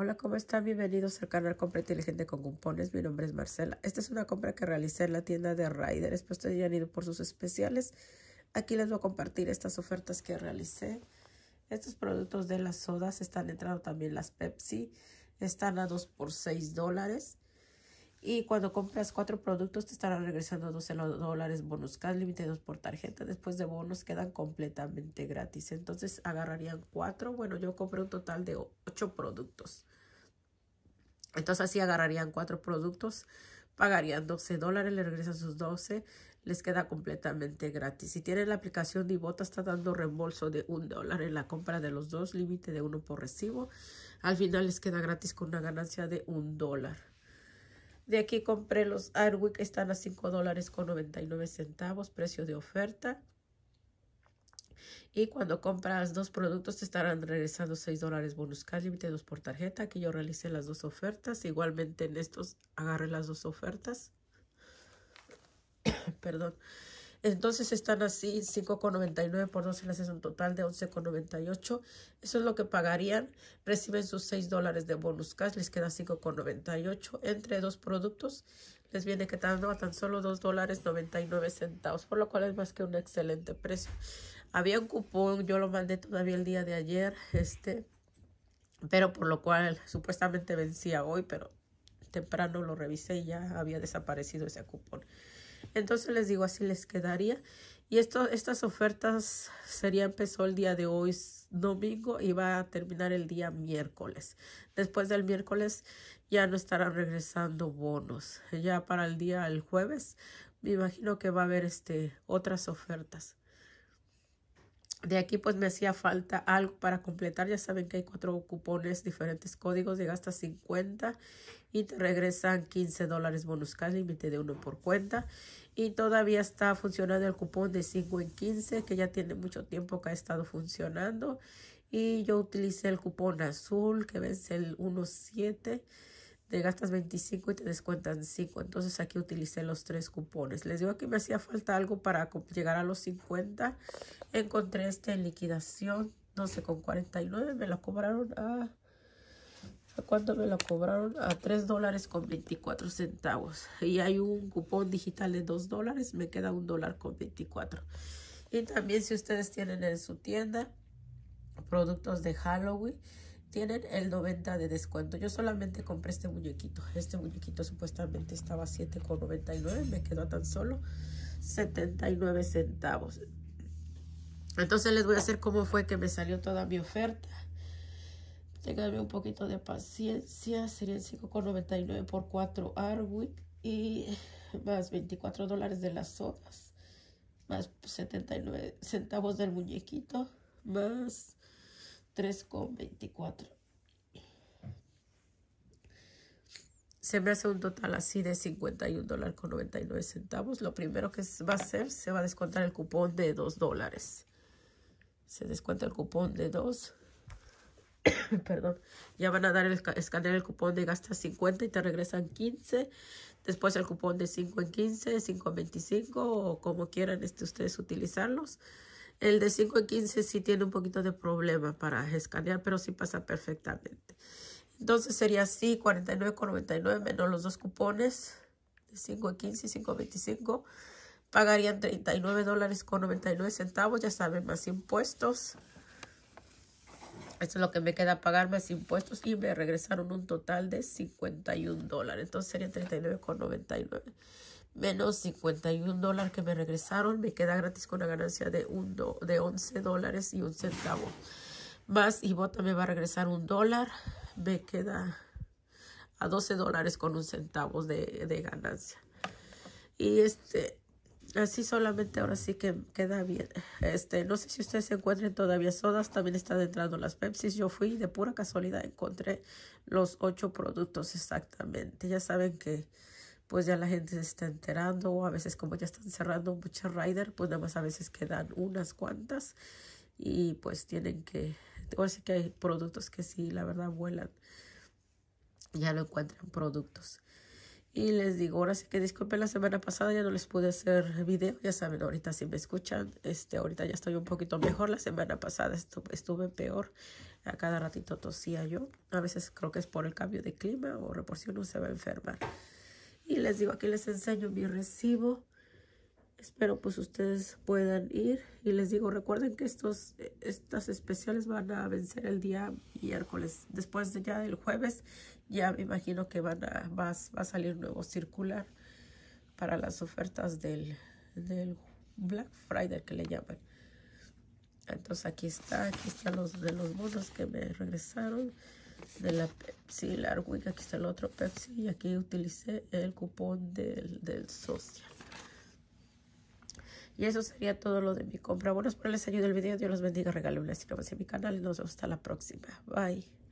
Hola, ¿cómo están? Bienvenidos al canal Compra Inteligente con Cupones. Mi nombre es Marcela. Esta es una compra que realicé en la tienda de Rider. Después de han ido por sus especiales. Aquí les voy a compartir estas ofertas que realicé. Estos productos de las sodas están entrando también las Pepsi. Están a 2 por 6 dólares. Y cuando compras cuatro productos te estarán regresando 12 dólares bonus de dos por tarjeta. Después de bonos quedan completamente gratis. Entonces agarrarían cuatro. Bueno, yo compré un total de ocho productos. Entonces así agarrarían cuatro productos, pagarían 12 dólares, le regresan sus 12, les queda completamente gratis. Si tienen la aplicación Divota está dando reembolso de un dólar en la compra de los dos, límite de uno por recibo. Al final les queda gratis con una ganancia de un dólar. De aquí compré los que están a $5.99, dólares con centavos, precio de oferta. Y cuando compras dos productos te estarán regresando 6 dólares bonus cash, límite por tarjeta. Aquí yo realicé las dos ofertas. Igualmente en estos agarré las dos ofertas. Perdón. Entonces están así 5,99 por 12 les hace un total de 11,98. Eso es lo que pagarían. Reciben sus 6 dólares de bonus cash, les queda 5,98 entre dos productos. Les viene quedando a tan solo 2 dólares 99 centavos, por lo cual es más que un excelente precio. Había un cupón, yo lo mandé todavía el día de ayer, este, pero por lo cual supuestamente vencía hoy, pero temprano lo revisé y ya había desaparecido ese cupón. Entonces les digo, así les quedaría. Y esto, estas ofertas sería empezó el día de hoy, domingo, y va a terminar el día miércoles. Después del miércoles ya no estarán regresando bonos. Ya para el día el jueves, me imagino que va a haber este, otras ofertas. De aquí pues me hacía falta algo para completar. Ya saben que hay cuatro cupones, diferentes códigos, de hasta 50 y te regresan 15 dólares bonus cada límite de uno por cuenta. Y todavía está funcionando el cupón de 5 en 15, que ya tiene mucho tiempo que ha estado funcionando. Y yo utilicé el cupón azul que vence el 17 te gastas 25 y te descuentan 5. Entonces aquí utilicé los tres cupones. Les digo que me hacía falta algo para llegar a los 50. Encontré este en liquidación, no sé, con 49 me la cobraron a... ¿A cuánto me la cobraron? A 3 dólares con 24 centavos. Y hay un cupón digital de 2 dólares, me queda un dólar con 24. Y también si ustedes tienen en su tienda productos de Halloween, tienen el 90 de descuento. Yo solamente compré este muñequito. Este muñequito supuestamente estaba 7,99. Me quedó tan solo 79 centavos. Entonces les voy a hacer cómo fue que me salió toda mi oferta. Ténganme un poquito de paciencia. Serían 5,99 por 4 Arwick. Y más 24 dólares de las sodas. Más 79 centavos del muñequito. Más 3,24. Se me hace un total así de $51.99. dólares Lo primero que va a hacer, se va a descontar el cupón de 2 dólares. Se descuenta el cupón de 2 perdón, ya van a dar el escanear el cupón de gasta 50 y te regresan 15. Después el cupón de 5 en 15, 5 en 25 o como quieran este, ustedes utilizarlos. El de 515 a sí tiene un poquito de problema para escanear, pero sí pasa perfectamente. Entonces sería así, 49,99 menos los dos cupones de 5 15 y 5.25. Pagarían 39 dólares con 99 centavos, ya saben, más impuestos. Esto es lo que me queda pagar más impuestos y me regresaron un total de 51 dólares. Entonces sería 39,99 menos 51 dólares que me regresaron, me queda gratis con la ganancia de, de 11 dólares y un centavo. Más Y Bota me va a regresar un dólar, me queda a 12 dólares con un centavo de, ganancia. Y este, así solamente ahora sí que queda bien. Este, no sé si ustedes se encuentren todavía sodas, también están entrando las pepsi Yo fui de pura casualidad encontré los ocho productos exactamente. Ya saben que pues ya la gente se está enterando o a veces como ya están cerrando muchas rider, pues nada más a veces quedan unas cuantas y pues tienen que, o sea que hay productos que sí, la verdad vuelan, ya lo encuentran productos. Y les digo, ahora sí que disculpen, la semana pasada ya no les pude hacer video, ya saben, ahorita si me escuchan, este, ahorita ya estoy un poquito mejor, la semana pasada estuve, estuve peor, a cada ratito tosía yo, a veces creo que es por el cambio de clima o por si uno se va a enfermar. Y les digo, aquí les enseño mi recibo. Espero pues ustedes puedan ir. Y les digo, recuerden que estos, estas especiales van a vencer el día miércoles. Después de ya del jueves, ya me imagino que van a, va, va a salir nuevo circular para las ofertas del, del Black Friday que le llaman. Entonces aquí está, aquí están los de los bonos que me regresaron de la Pepsi, la aquí está el otro Pepsi y aquí utilicé el cupón del, social. Y eso sería todo lo de mi compra. Bueno, espero les ayude el video. Dios los bendiga. Regale un like a mi canal. Y nos vemos hasta la próxima. Bye.